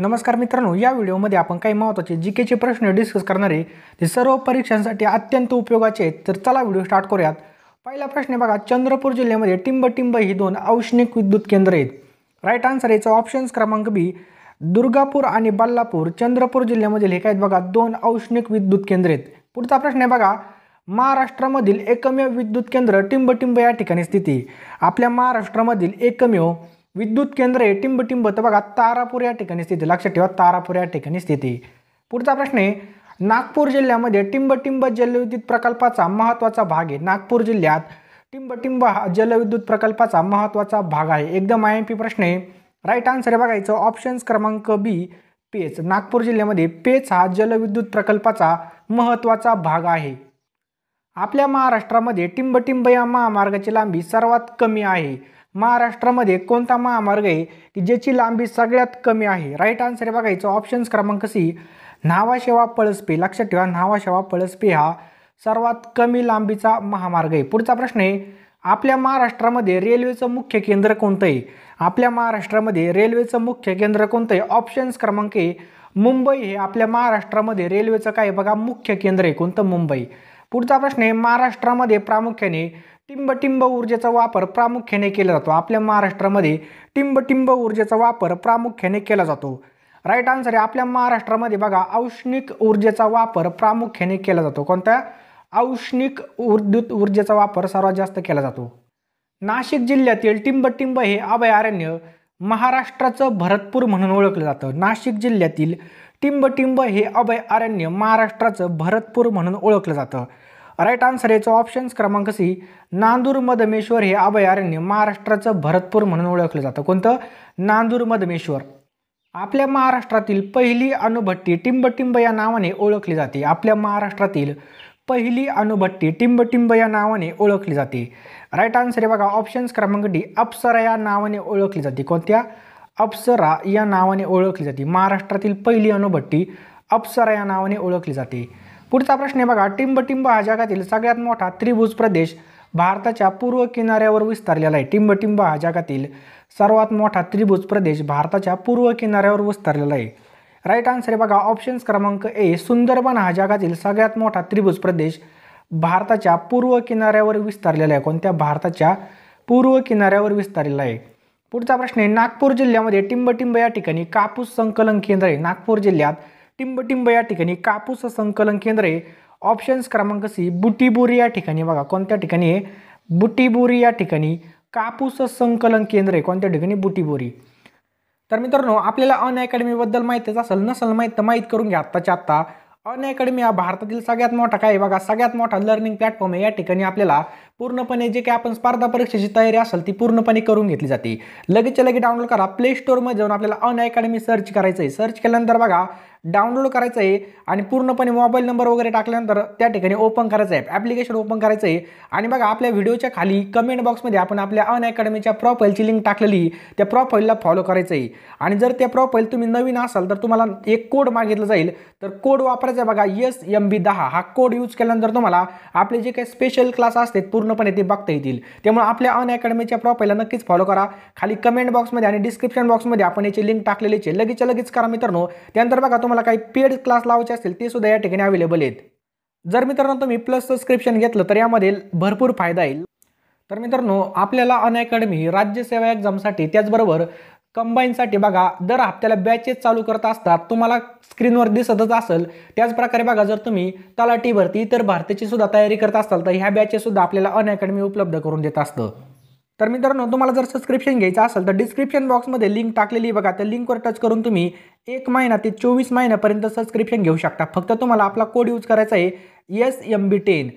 नमस्कार मित्रांनो या व्हिडिओमध्ये आपण काही महत्त्वाचे जी केचे प्रश्न डिस्कस करणारे ते सर्व परीक्षांसाठी अत्यंत उपयोगाचे आहेत तर चला व्हिडिओ स्टार्ट करूयात पहिला प्रश्न बघा चंद्रपूर जिल्ह्यामध्ये टिंब टिंब ही दोन औष्णिक विद्युत केंद्र आहेत राईट आन्सर याचा ऑप्शन्स क्रमांक बी दुर्गापूर आणि बल्लापूर चंद्रपूर जिल्ह्यामधील हे काय बघा दोन औष्णिक विद्युत केंद्र आहेत पुढचा प्रश्न आहे बघा महाराष्ट्रामधील एकमेव विद्युत केंद्र टिंब टिंब या ठिकाणी स्थिती आपल्या महाराष्ट्रामधील एकमेव विद्युत केंद्र आहे टिंबटिंब तर बघा तारापूर या ठिकाणी स्थिती लक्षात ठेवा तारापूर या ठिकाणी स्थिती पुढचा प्रश्न आहे नागपूर जिल्ह्यामध्ये टिंबटिंब जलविद्युत प्रकल्पाचा महत्त्वाचा भाग आहे नागपूर जिल्ह्यात टिंबटिंब हा जलविद्युत प्रकल्पाचा महत्त्वाचा भाग आहे एकदम आय एम पी प्रश्न आहे राईट आन्सर बघायचं ऑप्शन्स क्रमांक बी पेच नागपूर जिल्ह्यामध्ये पेच हा जलविद्युत प्रकल्पाचा महत्त्वाचा भाग आहे आपल्या महाराष्ट्रामध्ये टिंबटिंब या महामार्गाची लांबी सर्वात कमी आहे महाराष्ट्रामध्ये कोणता महामार्ग आहे की ज्याची लांबी सगळ्यात कमी आहे राईट आन्सर बघायचं ऑप्शन्स क्रमांक सी न्हावाशेवा पळसपे लक्षात ठेवा न्हावाशेवा पळसपे हा सर्वात कमी लांबीचा महामार्ग आहे पुढचा प्रश्न आहे आपल्या महाराष्ट्रामध्ये रेल्वेचं मुख्य केंद्र कोणतं आहे आपल्या महाराष्ट्रामध्ये रेल्वेचं मुख्य केंद्र कोणतं आहे ऑप्शन्स क्रमांक आहे मुंबई हे आपल्या महाराष्ट्रामध्ये रेल्वेचं काय बघा मुख्य केंद्र आहे कोणतं मुंबई पुढचा प्रश्न आहे महाराष्ट्रामध्ये प्रामुख्याने टिंब टिंब ऊर्जेचा वापर प्रामुख्याने केला जातो आपल्या महाराष्ट्रामध्ये टिंब टिंब ऊर्जेचा वापर प्रामुख्याने केला जातो राईट आन्सर आहे आपल्या महाराष्ट्रामध्ये बघा औष्णिक ऊर्जेचा वापर प्रामुख्याने केला जातो कोणत्या औष्णिक विद्युत ऊर्जेचा वापर सर्वात जास्त केला जातो नाशिक जिल्ह्यातील टिंबटिंब हे अभयारण्य महाराष्ट्राचं भरतपूर म्हणून ओळखलं जातं नाशिक जिल्ह्यातील टिंबटिंब हे अभयारण्य महाराष्ट्राचं भरतपूर म्हणून ओळखलं जातं राईट आन्सर याचा ऑप्शन्स क्रमांक सी नांदूर मधमेश्वर हे अभयारण्य महाराष्ट्राचं भरतपूर म्हणून ओळखलं जातं कोणतं नांदूर मधमेश्वर आपल्या महाराष्ट्रातील पहिली अणुभट्टी टिंबटिंब या नावाने ओळखली जाते आपल्या महाराष्ट्रातील पहिली अणुभट्टी टिंबटिंब या नावाने ओळखली जाते राईट आन्सर हे बघा ऑप्शन्स क्रमांक डी अप्सरा या नावाने ओळखली जाते कोणत्या अप्सरा या नावाने ओळखली जाते महाराष्ट्रातील पहिली अणुभट्टी अप्सरा या नावाने ओळखली जाते पुढचा प्रश्न आहे बघा टिंबटिंब हा जगातील सगळ्यात मोठा त्रिभुज प्रदेश भारताच्या पूर्व किनाऱ्यावर विस्तारलेला आहे टिंबटिंब हा जगातील सर्वात मोठा त्रिभुज प्रदेश भारताच्या पूर्व किनाऱ्यावर विस्तारलेला आहे राईट आन्सर आहे बघा ऑप्शन्स क्रमांक ए सुंदरबन हा जगातील सगळ्यात मोठा त्रिभुज प्रदेश भारताच्या पूर्व किनाऱ्यावर विस्तारलेला आहे कोणत्या भारताच्या पूर्व किनाऱ्यावर विस्तारलेला आहे पुढचा प्रश्न आहे नागपूर जिल्ह्यामध्ये टिंबटिंब या ठिकाणी कापूस संकलन केंद्र आहे नागपूर जिल्ह्यात टिंब टिंब या ठिकाणी कापूस संकलन केंद्र आहे ऑप्शन्स क्रमांक सी बुटीबोरी या ठिकाणी बघा कोणत्या ठिकाणी आहे बुटीबोरी या ठिकाणी कापूस संकलन केंद्र आहे कोणत्या ठिकाणी बुटीबोरी तर मित्रांनो आपल्याला अन अकॅडमीबद्दल माहितीच असेल नसेल माहीत तर माहीत करून घ्या आत्ताच्या आत्ता अन अकॅडमी हा भारतातील सगळ्यात मोठा काय बघा सगळ्यात मोठा लर्निंग प्लॅटफॉर्म आहे या ठिकाणी आपल्याला पूर्णपणे जे काही आपण स्पर्धा परीक्षेची तयारी असेल ती पूर्णपणे करून घेतली जाते लगेचच्या लगेच डाउनलोड करा प्ले स्टोरमध्ये जाऊन आपल्याला अन अकॅडमी सर्च करायचं आहे सर्च केल्यानंतर बघा डाउनलोड करायचं आहे आणि पूर्णपणे मोबाईल नंबर वगैरे टाकल्यानंतर त्या ठिकाणी ओपन करायचं आहे ॲप्लिकेशन ओपन करायचं आहे आणि बघा आपल्या व्हिडिओच्या खाली कमेंट बॉक्समध्ये आपण आपल्या अन अकॅडमीच्या प्रोफाईलची लिंक टाकलेली त्या प्रोफाईलला फॉलो करायचं आहे आणि जर त्या प्रोफाईल तुम्ही नवीन असाल तर तुम्हाला एक कोड मागितला जाईल तर कोड वापरायचा बघा एस एम बी दहा हा कोड यूज केल्यानंतर तुम्हाला आपले जे काही स्पेशल क्लास असतात पूर्ण पूर्णपणे ते बघता येतील त्यामुळे आपल्या अन अकॅडमीच्या प्रॉफाईलला नक्कीच फॉलो करा खाली कमेंट बॉक्समध्ये आणि डिस्क्रिप्शन बॉक्समध्ये आपण याची लिंक टाकलेली आहे लगेच लगेच करा मित्रांनो त्यानंतर बघा तुम्हाला काही पेड क्लास लावायचे असतील ते सुद्धा या ठिकाणी अवेलेबल आहेत जर मित्रांनो तुम्ही प्लस सबस्क्रिप्शन घेतलं तर यामध्ये भरपूर फायदा येईल तर मित्रांनो आपल्याला अन अकॅडमी राज्यसेवा एक्झामसाठी त्याचबरोबर कंबाईनसाठी बघा दर हप्त्याला बॅचेस चालू करत असतात तुम्हाला स्क्रीनवर दिसतच असेल त्याचप्रकारे बघा जर तुम्ही तलाठी भरती इतर भारतीची सुद्धा तयारी करत असाल तर ह्या बॅचेससुद्धा आपल्याला अन अकॅडमी उपलब्ध करून देत असतं तर मित्रांनो तुम्हाला जर सबस्क्रिप्शन घ्यायचं असेल तर डिस्क्रिप्शन बॉक्समध्ये लिंक टाकलेली बघा त्या लिंकवर टच करून तुम्ही एक महिना ते चोवीस महिन्यापर्यंत सबस्क्रिप्शन घेऊ शकता फक्त तुम्हाला आपला कोड यूज करायचा आहे S M B ten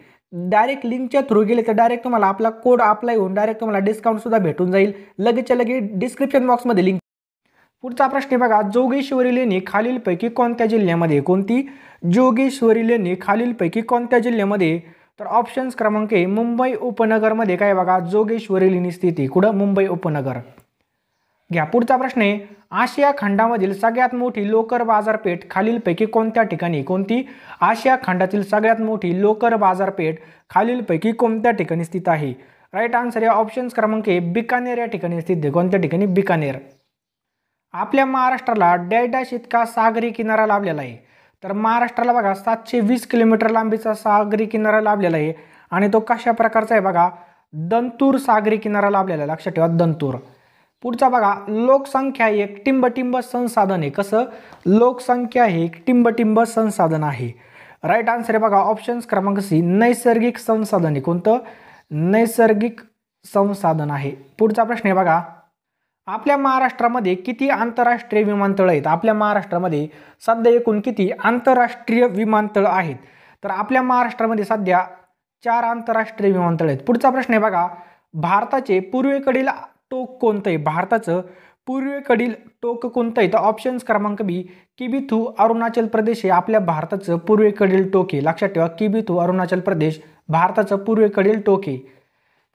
direct लिंकच्या थ्रू गेले तर डायरेक्ट तुम्हाला आपला कोड अप्लाय होऊन डायरेक्ट तुम्हाला डिस्काउंटसुद्धा भेटून जाईल लगेचच्या लगेच डिस्क्रिप्शन बॉक्समध्ये लिंक पुढचा प्रश्न बघा जोगेश्वरी लेणी खालीलपैकी कोणत्या जिल्ह्यामध्ये कोणती जोगेश्वरी लेणी खालीलपैकी कोणत्या जिल्ह्यामध्ये तर ऑप्शन्स क्रमांक ए मुंबई उपनगरमध्ये काय बघा जोगेश्वरी लेणी स्थिती कुठं मुंबई उपनगर घ्या पुढचा प्रश्न आहे आशिया खंडामधील सगळ्यात मोठी लोकर बाजारपेठ खालीलपैकी कोणत्या ठिकाणी कोणती आशिया खंडातील सगळ्यात मोठी लोकर बाजारपेठ खालीलपैकी कोणत्या ठिकाणी स्थित आहे राईट आन्सर या ऑप्शन्स क्रमांक आहे बिकानेर या ठिकाणी स्थित आहे कोणत्या ठिकाणी बिकानेर आपल्या महाराष्ट्राला डॅश डॅश इतका सागरी किनारा लाभलेला आहे तर महाराष्ट्राला बघा सातशे वीस किलोमीटर लांबीचा सागरी किनारा लाभलेला आहे आणि तो कशा प्रकारचा आहे बघा दंतूर सागरी किनारा लाभलेला आहे लक्षात ठेवा दंतूर पुढचा बघा लोकसंख्या एक टिंबटिंब संसाधन आहे कसं लोकसंख्या हे एक टिंबटिंब संसाधन आहे राईट आन्सर आहे बघा ऑप्शन्स क्रमांक सी नैसर्गिक संसाधन आहे कोणतं नैसर्गिक संसाधन आहे पुढचा प्रश्न आहे बघा आपल्या महाराष्ट्रामध्ये किती आंतरराष्ट्रीय विमानतळ आहेत आपल्या महाराष्ट्रामध्ये सध्या एकूण किती आंतरराष्ट्रीय विमानतळ आहेत तर आपल्या महाराष्ट्रामध्ये सध्या चार आंतरराष्ट्रीय विमानतळ आहेत पुढचा प्रश्न आहे बघा भारताचे पूर्वेकडील टोक कोणतं आहे भारताचं पूर्वेकडील टोक कोणतं आहे तर ऑप्शन्स क्रमांक बी थू अरुणाचल प्रदेश हे आपल्या भारताचं पूर्वेकडील टोके लक्षात ठेवा थू अरुणाचल प्रदेश भारताचं पूर्वेकडील आहे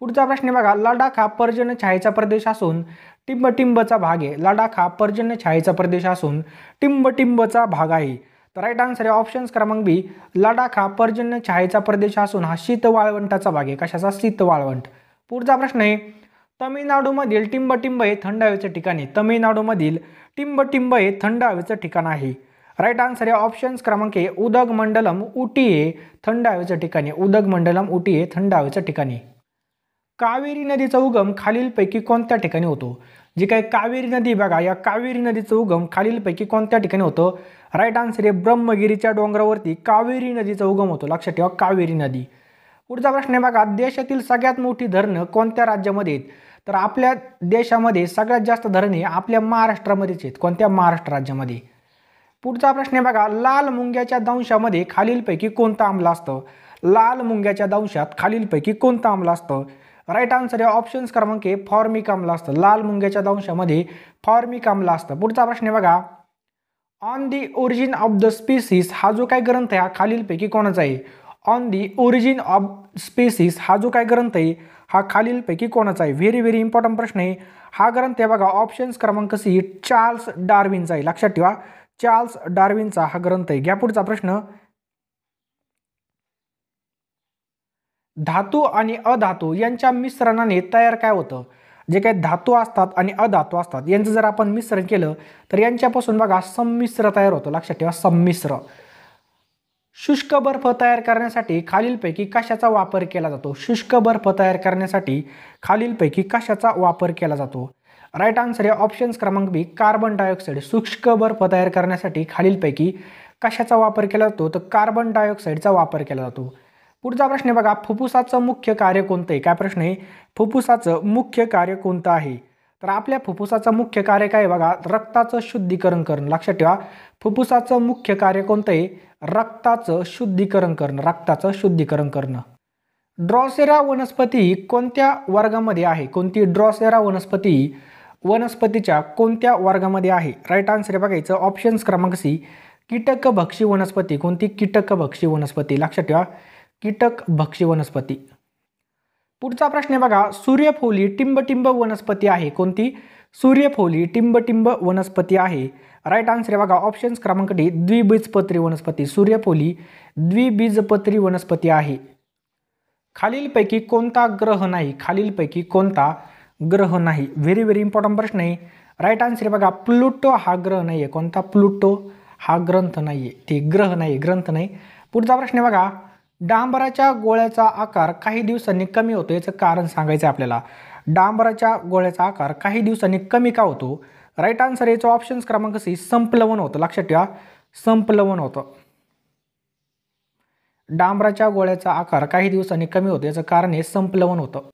पुढचा प्रश्न बघा लडाख हा पर्जन्य छायेचा प्रदेश असून टिंबटिंबचा भाग आहे लडाख हा पर्जन्य छायेचा प्रदेश असून टिंबटिंबचा भाग आहे तर राईट आन्सर आहे ऑप्शन्स क्रमांक बी लडाख हा पर्जन्य छायेचा प्रदेश असून हा शीत वाळवंटाचा भाग आहे कशाचा शीत वाळवंट पुढचा प्रश्न आहे तमिळनाडूमधील टिंब हे थंड हवेचे ठिकाण आहे तमिळनाडूमधील टिंब हे थंड हवेचं ठिकाण आहे राईट आन्सर आहे ऑप्शन्स क्रमांक आहे उदग मंडलम उटी हे थंड हवेचं ठिकाणी उदग मंडलम उटी हे थंड हवेचं ठिकाणी कावेरी नदीचा उगम खालीलपैकी कोणत्या ठिकाणी होतो जी काही कावेरी नदी बघा या कावेरी नदीचा उगम खालीलपैकी कोणत्या ठिकाणी होतं राईट आन्सर आहे ब्रह्मगिरीच्या डोंगरावरती कावेरी नदीचा उगम होतो लक्षात ठेवा कावेरी नदी पुढचा प्रश्न आहे बघा देशातील सगळ्यात मोठी धरणं कोणत्या राज्यामध्ये आहेत तर आपल्या देशामध्ये सगळ्यात जास्त धरणे आपल्या महाराष्ट्रामध्येच आहेत कोणत्या महाराष्ट्र राज्यामध्ये पुढचा प्रश्न आहे बघा लाल मुंग्याच्या दंशामध्ये खालीलपैकी कोणता आम्ल असतं लाल मुंग्याच्या दंशात खालीलपैकी कोणता आम्ल असतं राईट आन्सर आहे ऑप्शन्स क्रमांक आहे फॉर्मिक आम्ल असतं लाल मुंग्याच्या दंशामध्ये फॉर्मिक आम्ल असतं पुढचा प्रश्न आहे बघा on the origin of the species हा जो काय ग्रंथ आहे हा खालीलपैकी कोणाचा आहे on the origin of species हा जो काय ग्रंथ आहे हा खालीलपैकी कोणाचा आहे व्हेरी व्हेरी इम्पॉर्टंट प्रश्न आहे हा ग्रंथ आहे बघा ऑप्शन्स क्रमांक सी चार्ल्स डार्विनचा आहे लक्षात ठेवा चार्ल्स डार्विनचा हा ग्रंथ आहे घ्या पुढचा प्रश्न धातू आणि अधातू यांच्या मिश्रणाने तयार काय होतं जे काही धातू असतात आणि अधातू असतात यांचं जर आपण मिश्रण केलं तर यांच्यापासून बघा संमिश्र तयार होतं लक्षात ठेवा संमिश्र शुष्क बर्फ तयार करण्यासाठी खालीलपैकी कशाचा वापर केला जातो शुष्क बर्फ तयार करण्यासाठी खालीलपैकी कशाचा वापर केला जातो राईट आन्सर आहे ऑप्शन्स क्रमांक बी कार्बन डायऑक्साईड शुष्क बर्फ तयार करण्यासाठी खालीलपैकी कशाचा वापर केला जातो तर कार्बन डायऑक्साईडचा वापर केला जातो पुढचा प्रश्न बघा फुफ्फुसाचं मुख्य कार्य कोणतं आहे काय प्रश्न आहे फुफ्फुसाचं मुख्य कार्य कोणतं आहे तर आपल्या फुफ्फुसाचं मुख्य कार्य काय बघा रक्ताचं शुद्धीकरण करणं लक्षात ठेवा फुफ्फुसाचं मुख्य कार्य कोणतं आहे रक्ताचं शुद्धीकरण करणं रक्ताचं शुद्धीकरण करणं ड्रॉसेरा वनस्पती कोणत्या वर्गामध्ये आहे कोणती ड्रॉसेरा वनस्पती वनस्पतीच्या कोणत्या वर्गामध्ये आहे राईट आन्सर बघायचं ऑप्शन्स क्रमांक सी कीटक भक्षी वनस्पती कोणती कीटक भक्षी वनस्पती लक्षात ठेवा कीटक भक्षी वनस्पती पुढचा प्रश्न आहे बघा सूर्यफोली टिंबटिंब वनस्पती आहे कोणती सूर्यफोली टिंबटिंब वनस्पती आहे राईट आन्सर आहे बघा ऑप्शन्स क्रमांक डी द्विबीजपत्री वनस्पती सूर्यफोली द्विबीजपत्री वनस्पती आहे खालीलपैकी कोणता ग्रह नाही खालीलपैकी कोणता ग्रह नाही व्हेरी व्हेरी इम्पॉर्टंट प्रश्न आहे राईट आन्सर आहे बघा प्लुटो हा ग्रह नाही आहे कोणता प्लुटो हा ग्रंथ नाही आहे ते ग्रह नाही ग्रंथ नाही पुढचा प्रश्न आहे बघा डांबराच्या गोळ्याचा आकार काही दिवसांनी कमी होतो याचं कारण सांगायचं आहे आपल्याला डांबराच्या गोळ्याचा आकार काही दिवसांनी कमी का होतो राईट आन्सर याचा ऑप्शन क्रमांक सी संपलवन होतं लक्षात ठेवा संपलवण होतं डांबराच्या गोळ्याचा आकार काही दिवसांनी कमी होतो याचं कारण हे संपलवण होतं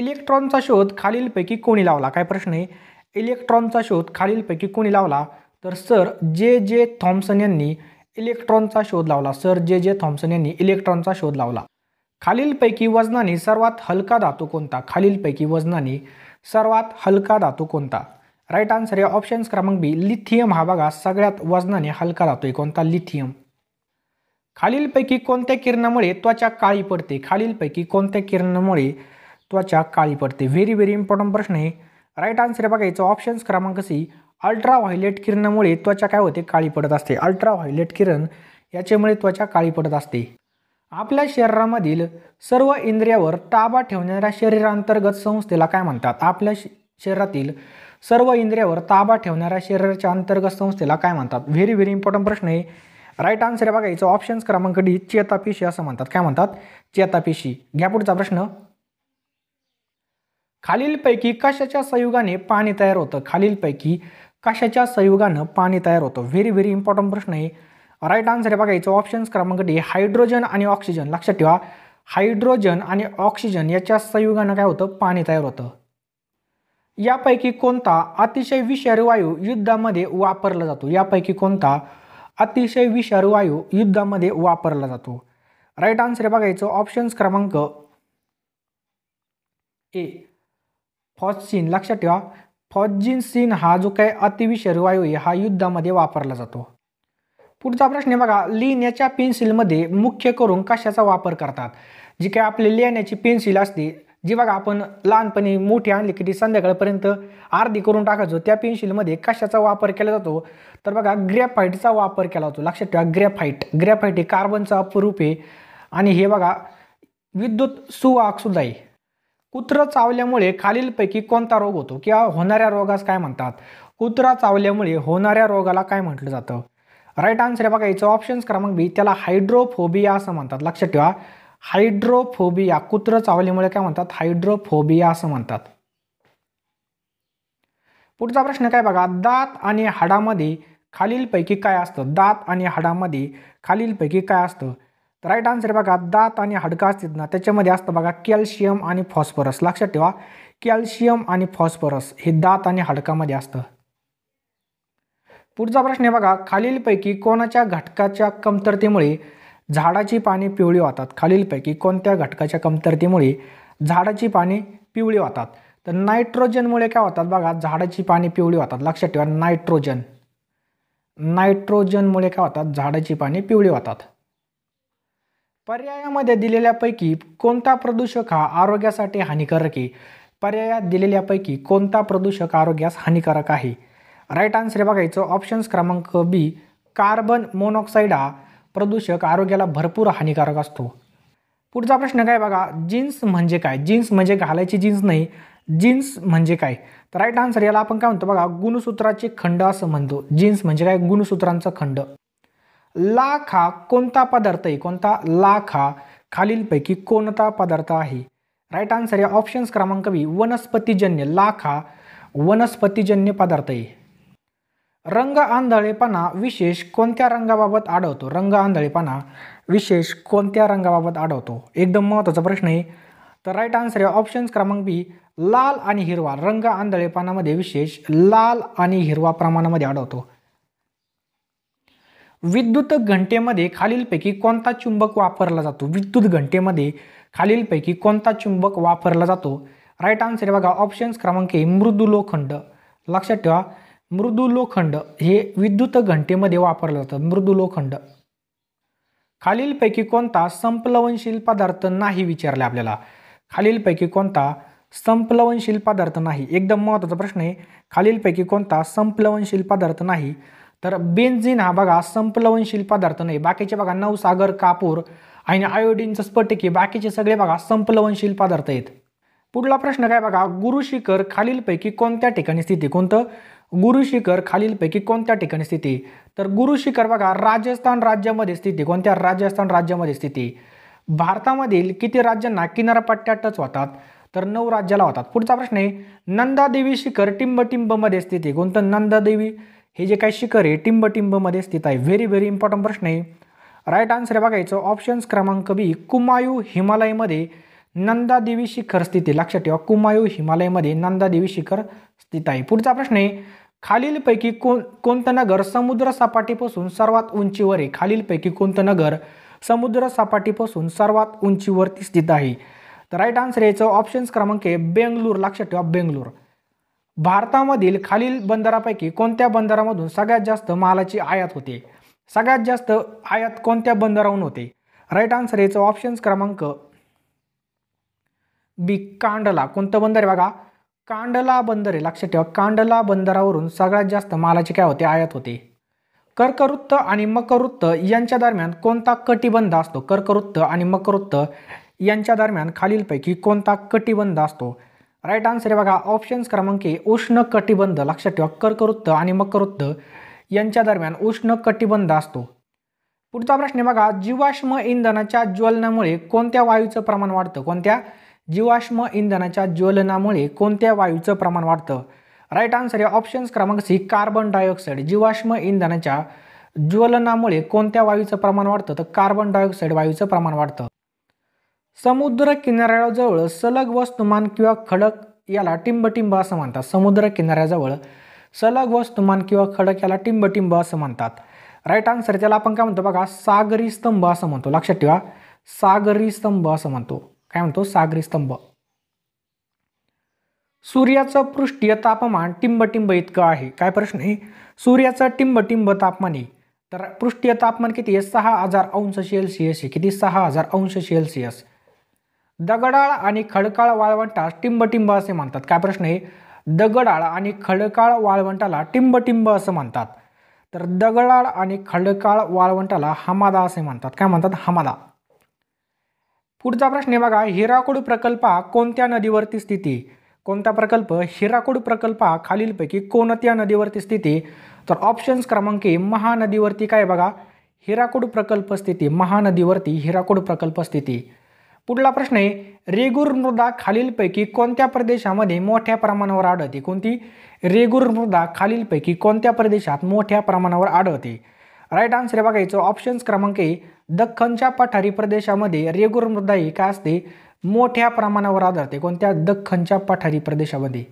इलेक्ट्रॉनचा शोध खालीलपैकी कोणी लावला काय प्रश्न आहे इलेक्ट्रॉनचा शोध खालीलपैकी कोणी लावला तर सर जे जे थॉम्सन यांनी इलेक्ट्रॉनचा शोध लावला सर जे जे थॉम्सन यांनी इलेक्ट्रॉनचा शोध लावला खालीलपैकी वजनाने सर्वात हलका धातू कोणता खालीलपैकी वजनाने सर्वात हलका धातू कोणता राईट आन्सर आहे ऑप्शन्स क्रमांक बी लिथियम हा बघा सगळ्यात वजनाने हलका धातू आहे कोणता लिथियम खालीलपैकी कोणत्या किरणामुळे त्वचा काळी पडते खालीलपैकी कोणत्या किरणामुळे त्वचा काळी पडते व्हेरी व्हेरी इम्पॉर्टंट प्रश्न आहे राईट आन्सर बघायचं ऑप्शन्स क्रमांक सी अल्ट्रा व्हायलेट किरणामुळे त्वचा काय होते काळी पडत असते अल्ट्रा व्हायलेट किरण याच्यामुळे त्वचा काळी पडत असते आपल्या शरीरामधील सर्व इंद्रियावर ताबा ठेवणाऱ्या शरीरांतर्गत संस्थेला काय म्हणतात आपल्या शरीरातील सर्व इंद्रियावर ताबा ठेवणाऱ्या शरीराच्या अंतर्गत संस्थेला काय म्हणतात व्हेरी व्हेरी इम्पॉर्टंट प्रश्न आहे राईट आन्सर आहे बघायचं ऑप्शन्स क्रमांक डी चेतापेशी असं म्हणतात काय म्हणतात चेतापेशी घ्या पुढचा प्रश्न खालीलपैकी कशाच्या संयुगाने पाणी तयार होतं खालीलपैकी कशाच्या संयुगानं पाणी तयार होतं व्हेरी व्हेरी इम्पॉर्टंट प्रश्न आहे राईट आन्सर आहे बघायचं ऑप्शन्स क्रमांक डी हायड्रोजन आणि ऑक्सिजन लक्षात ठेवा हायड्रोजन आणि ऑक्सिजन याच्या संयुगानं काय होतं पाणी तयार होतं यापैकी कोणता अतिशय विषारी वायू युद्धामध्ये वापरला जातो यापैकी कोणता अतिशय विषारी वायू युद्धामध्ये वापरला जातो राईट आन्सर आहे बघायचं ऑप्शन्स क्रमांक ए फॉस्सिन लक्षात ठेवा सीन हा जो काय अतिविषारी वायू आहे हा युद्धामध्ये वापरला जातो पुढचा प्रश्न आहे बघा लिहिण्याच्या पेन्सिलमध्ये मुख्य करून कशाचा वापर करतात जी काय आपली लिहिण्याची पेन्सिल असते जी बघा आपण लहानपणी मोठी आणली की ती संध्याकाळपर्यंत अर्धी करून टाकायचो त्या पेन्सिलमध्ये कशाचा वापर केला जातो तर बघा ग्रॅफाईटचा वापर केला जातो लक्षात ठेवा ग्रॅफाईट ग्रॅफाईट हे कार्बनचा अपरूप आहे आणि हे बघा विद्युत सुद्धा आहे कुत्रं चावल्यामुळे खालीलपैकी कोणता रोग होतो किंवा होणाऱ्या रोगास काय म्हणतात कुत्रा चावल्यामुळे होणाऱ्या रोगाला काय म्हटलं जातं राईट आन्सर आहे बघा याचं ऑप्शन्स क्रमांक बी त्याला हायड्रोफोबिया असं म्हणतात लक्षात ठेवा हायड्रोफोबिया कुत्रं चावल्यामुळे काय म्हणतात हायड्रोफोबिया असं म्हणतात पुढचा प्रश्न काय बघा दात आणि हाडामध्ये खालीलपैकी काय असतं दात आणि हाडामध्ये खालीलपैकी काय असतं राईट आन्सर बघा दात आणि हडका असतात ना त्याच्यामध्ये असतं बघा कॅल्शियम आणि फॉस्फरस लक्षात ठेवा कॅल्शियम आणि फॉस्फरस हे दात आणि हाडकामध्ये असतं पुढचा प्रश्न आहे बघा खालीलपैकी कोणाच्या घटकाच्या कमतरतेमुळे झाडाची पाने पिवळी वाहतात खालीलपैकी कोणत्या घटकाच्या कमतरतेमुळे झाडाची पाने पिवळी वाहतात तर नायट्रोजनमुळे काय होतात बघा झाडाची पाने पिवळी वाहतात लक्षात ठेवा नायट्रोजन नायट्रोजनमुळे काय होतात झाडाची पाने पिवळी वाहतात पर्यायामध्ये दिलेल्यापैकी कोणता प्रदूषक हा आरोग्यासाठी हानिकारक आहे पर्यायात दिलेल्यापैकी कोणता प्रदूषक आरोग्यास हानिकारक आहे राईट आन्सर आहे बघायचं ऑप्शन्स क्रमांक बी कार्बन मोनॉक्साईड हा प्रदूषक आरोग्याला भरपूर हानिकारक असतो पुढचा प्रश्न काय बघा जीन्स म्हणजे काय जीन्स म्हणजे घालायची जीन्स नाही जीन्स म्हणजे काय तर राईट आन्सर याला आपण काय म्हणतो बघा गुणसूत्राचे खंड असं म्हणतो जीन्स म्हणजे काय गुणसूत्रांचा खंड लाखा कोणता पदार्थ आहे कोणता लाखा खालीलपैकी कोणता पदार्थ आहे राईट आन्सर या ऑप्शन्स क्रमांक बी वनस्पतीजन्य लाखा वनस्पतीजन्य पदार्थ आहे रंग आंधळेपणा विशेष कोणत्या रंगाबाबत आढळतो रंग आंधळेपणा विशेष कोणत्या रंगाबाबत आढळतो एकदम महत्त्वाचा प्रश्न आहे तर राईट आन्सर या ऑप्शन्स क्रमांक बी लाल आणि हिरवा रंग आंधळेपणामध्ये विशेष लाल आणि हिरवा प्रमाणामध्ये आढळतो विद्युत घंटेमध्ये खालीलपैकी कोणता चुंबक वापरला जातो विद्युत घंटेमध्ये खालीलपैकी कोणता चुंबक वापरला जातो राईट आन्सर बघा ऑप्शन्स क्रमांक आहे मृदू लोखंड लक्षात ठेवा मृदू लोखंड हे विद्युत घंटेमध्ये वापरलं जातं मृदू लोखंड खालीलपैकी कोणता संप्लवनशील पदार्थ नाही विचारला आपल्याला खालीलपैकी कोणता संपलवनशील पदार्थ नाही एकदम महत्त्वाचा प्रश्न आहे खालीलपैकी कोणता संप्लवनशील पदार्थ नाही तर बेन्झिन हा बघा संपलवनशील पदार्थ नाही बाकीचे बघा नवसागर कापूर आणि आयोडीनचं स्फटिके बाकीचे सगळे बघा संपलवनशील पदार्थ आहेत पुढला प्रश्न काय बघा गुरु शिखर खालीलपैकी कोणत्या ठिकाणी स्थिती कोणतं गुरुशिखर खालीलपैकी कोणत्या ठिकाणी स्थिती तर गुरु शिखर बघा राजस्थान राज्यामध्ये स्थिती कोणत्या राजस्थान राज्यामध्ये स्थिती भारतामधील किती राज्यांना किनारपट्ट्या टच होतात तर नऊ राज्याला होतात पुढचा प्रश्न आहे नंदादेवी शिखर टिंब टिंबमध्ये स्थिती कोणतं नंदादेवी हे जे काही शिखर आहे टिंब टिंबमध्ये स्थित आहे व्हेरी व्हेरी इम्पॉर्टंट प्रश्न आहे राईट आन्सर आहे बघायचं ऑप्शन्स क्रमांक बी कुमायू हिमालयमध्ये नंदादेवी शिखर स्थित आहे लक्षात ठेवा कुमायू हिमालयमध्ये नंदादेवी शिखर स्थित आहे पुढचा प्रश्न आहे खालीलपैकी कोण कोणतं नगर समुद्र सपाटीपासून सर्वात उंचीवर आहे खालीलपैकी कोणतं नगर समुद्र सपाटीपासून सर्वात उंचीवरती स्थित आहे तर राईट आन्सर यायचं ऑप्शन्स क्रमांक आहे बेंगलोर लक्षात ठेवा बेंगलोर भारतामधील खालील बंदरापैकी कोणत्या बंदरामधून सगळ्यात जास्त मालाची आयात होते सगळ्यात जास्त आयात कोणत्या बंदराहून होते राईट आन्सर याचं ऑप्शन्स क्रमांक बी कांडला कोणतं बंदर आहे बघा कांडला बंदर आहे लक्षात ठेवा कांडला बंदरावरून सगळ्यात जास्त मालाची काय होते आयात होते कर्कवृत्त आणि मकरवृत्त यांच्या दरम्यान कोणता कटिबंध असतो कर्कवृत्त आणि मकरवृत्त यांच्या दरम्यान खालीलपैकी कोणता कटिबंध असतो राईट आन्सर आहे बघा ऑप्शन्स क्रमांक उष्ण कटिबंध लक्षात ठेवा कर्कवृत्त आणि मकरवृत्त यांच्या दरम्यान उष्ण कटिबंध असतो पुढचा प्रश्न आहे बघा जीवाश्म इंधनाच्या ज्वलनामुळे कोणत्या वायूचं प्रमाण वाढतं कोणत्या जीवाश्म इंधनाच्या ज्वलनामुळे कोणत्या वायूचं प्रमाण वाढतं राईट आन्सर आहे ऑप्शन्स क्रमांक सी कार्बन डायऑक्साईड जीवाश्म इंधनाच्या ज्वलनामुळे कोणत्या वायूचं प्रमाण वाढतं तर कार्बन डायऑक्साईड वायूचं प्रमाण वाढतं समुद्र किनाऱ्याजवळ सलग वस्तुमान किंवा खडक याला टिंबटिंब असं म्हणतात समुद्र किनाऱ्याजवळ सलग वस्तुमान किंवा खडक याला टिंबटिंब असं म्हणतात राईट आन्सर त्याला आपण काय म्हणतो बघा सागरी स्तंभ असं म्हणतो लक्षात ठेवा सागरी स्तंभ असं म्हणतो काय म्हणतो सागरी स्तंभ सूर्याचं पृष्ठीय तापमान टिंबटिंब इतकं आहे काय प्रश्न आहे सूर्याचं टिंबटिंब तापमान आहे तर पृष्ठीय तापमान किती आहे सहा हजार अंश सेल्सिअस आहे किती सहा हजार अंश सेल्सिअस दगडाळ आणि खडकाळ वाळवंटास टिंबटिंब असे म्हणतात काय प्रश्न आहे दगडाळ आणि खडकाळ वाळवंटाला टिंबटिंब असं म्हणतात तर दगडाळ आणि खडकाळ वाळवंटाला हमादा असे म्हणतात काय म्हणतात हमादा पुढचा प्रश्न आहे बघा हिराकूड प्रकल्प कोणत्या नदीवरती स्थिती कोणता प्रकल्प हिराकूड प्रकल्प खालीलपैकी कोणत्या नदीवरती स्थिती तर ऑप्शन्स क्रमांक महानदीवरती काय बघा हिराकूड प्रकल्प स्थिती महानदीवरती हिराकूड प्रकल्प स्थिती पुढला प्रश्न आहे रेगुर मृदा खालीलपैकी कोणत्या प्रदेशामध्ये मोठ्या प्रमाणावर आढळते कोणती रेगुर मृदा खालीलपैकी कोणत्या प्रदेशात मोठ्या प्रमाणावर आढळते राईट आन्सर बघायचं ऑप्शन्स क्रमांक आहे दख्खनच्या पठारी प्रदेशामध्ये रेगुर मृदा ही काय असते मोठ्या प्रमाणावर आढळते कोणत्या दख्खनच्या पठारी प्रदेशामध्ये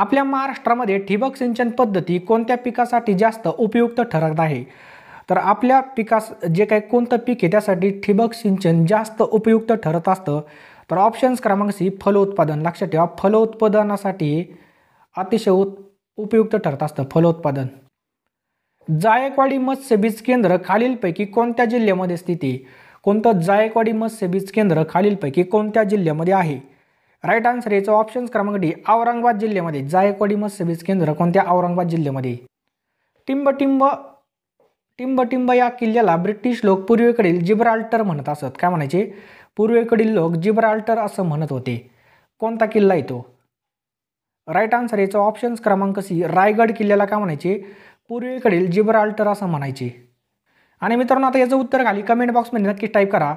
आपल्या महाराष्ट्रामध्ये ठिबक सिंचन पद्धती कोणत्या पिकासाठी जास्त उपयुक्त ठरत आहे तर आपल्या पिकास जे काही कोणतं पीक आहे त्यासाठी ठिबक सिंचन जास्त उपयुक्त ठरत असतं तर ऑप्शन्स क्रमांक सी फलोत्पादन लक्षात ठेवा फलोत्पादनासाठी अतिशय उपयुक्त ठरत असतं फलोत्पादन जायकवाडी मत्स्यबीज केंद्र खालीलपैकी कोणत्या जिल्ह्यामध्ये स्थित आहे कोणतं जायकवाडी मत्स्यबीज केंद्र खालीलपैकी कोणत्या जिल्ह्यामध्ये आहे राईट आन्सर याचं ऑप्शन्स क्रमांक डी औरंगाबाद जिल्ह्यामध्ये जायकवाडी मत्स्यबीज केंद्र कोणत्या औरंगाबाद जिल्ह्यामध्ये टिंबटिंब टिंबटिंब या किल्ल्याला ब्रिटिश लोक पूर्वेकडील जिब्राल्टर म्हणत असत काय म्हणायचे पूर्वेकडील लोक जिब्राल्टर असं म्हणत होते कोणता किल्ला येतो राईट आन्सर याचा ऑप्शन्स क्रमांक सी रायगड किल्ल्याला काय म्हणायचे पूर्वेकडील जिब्राल्टर असं म्हणायचे आणि मित्रांनो आता याचं उत्तर खाली कमेंट बॉक्समध्ये नक्की टाईप करा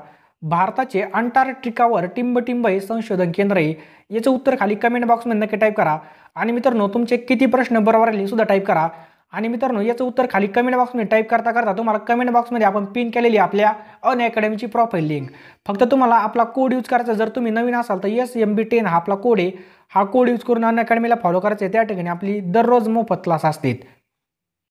भारताचे अंटार्क्टिकावर टिंबटिंब हे संशोधन केंद्र आहे याचं उत्तर खाली कमेंट बॉक्समध्ये नक्की टाईप करा आणि मित्रांनो तुमचे किती प्रश्न बरोबर आले सुद्धा टाईप करा आणि मित्रांनो याचं उत्तर खाली कमेंट बॉक्समध्ये टाईप करता करता तुम्हाला कमेंट बॉक्समध्ये आपण पिन केलेली आपल्या अन अकॅडमीची लिंक फक्त तुम्हाला आपला कोड यूज करायचा जर तुम्ही नवीन असाल तर एस एम बी टेन हा आपला कोड आहे हा कोड यूज करून अन अकॅडमीला फॉलो करायचा आहे त्या ठिकाणी आपली दररोज मोफत क्लास असते